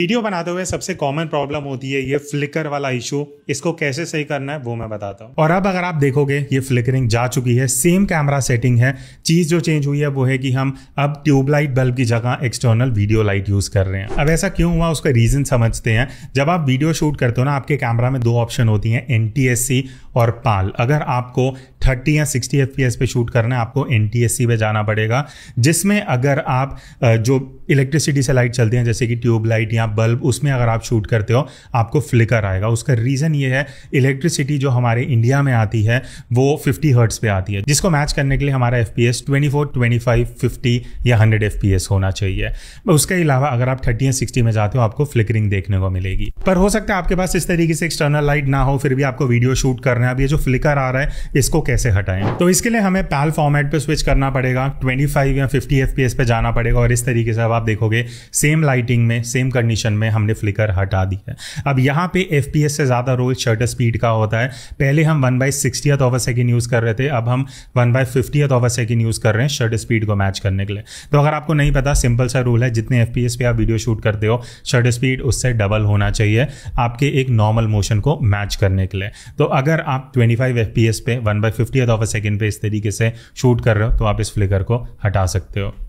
video बनाते हुए सबसे कॉमन प्रॉब्लम होती है ये फ्लिकर वाला इशू इसको कैसे सही करना है वो मैं बताता हूँ और अब अगर आप देखोगे ये फ्लिकरिंग जा चुकी है सेम कैमरा सेटिंग है चीज जो चेंज हुई है वो है कि हम अब ट्यूबलाइट बल्ब की जगह एक्सटर्नल वीडियो लाइट यूज कर रहे हैं अब ऐसा क्यों हुआ उसका रीजन समझते हैं जब आप वीडियो शूट करते हो ना आपके कैमरा में दो ऑप्शन होती है एन और पाल अगर आपको 30 या 60 एफ पे शूट करना है आपको एन पे जाना पड़ेगा जिसमें अगर आप जो इलेक्ट्रिसिटी से लाइट चलती हैं जैसे कि ट्यूबलाइट या बल्ब उसमें अगर आप शूट करते हो आपको फ्लिकर आएगा उसका रीज़न ये है इलेक्ट्रिसिटी जो हमारे इंडिया में आती है वो 50 हर्ट्स पे आती है जिसको मैच करने के लिए हमारा F P S twenty four twenty five fifty या हंड्रेड एफ पी एस होना चाहिए उसके अलावा अगर आप थर्टी या सिक्सटी में जाते हो आपको फ्लिकरिंग देखने को मिलेगी पर हो सकता है आपके पास इस तरीके से एक्सटर्नल लाइट ना हो फिर भी आपको वीडियो शूट करना है अब ये जो फ्लिकर आ रहा है इसको कैसे कैसे हटाएं तो इसके लिए हमें पैल फॉर्मेट पे स्विच करना पड़ेगा 25 या 50 एफ पे जाना पड़ेगा और इस तरीके से अब आप देखोगे सेम लाइटिंग में सेम कंडीशन में हमने फ्लिकर हटा दी है अब यहाँ पे एफ से ज़्यादा रोल शटर स्पीड का होता है पहले हम one by sixtieth over second use कर रहे थे अब हम one by fiftieth over second use कर रहे हैं शटर स्पीड को मैच करने के लिए तो अगर आपको नहीं पता सिंपल सा रूल है जितने एफ पे आप वीडियो शूट करते हो शटर स्पीड उससे डबल होना चाहिए आपके एक नॉर्मल मोशन को मैच करने के लिए तो अगर आप 25 एफ पे one by fifty of a second पे इस तरीके से शूट कर रहे हो तो आप इस फ्लिकर को हटा सकते हो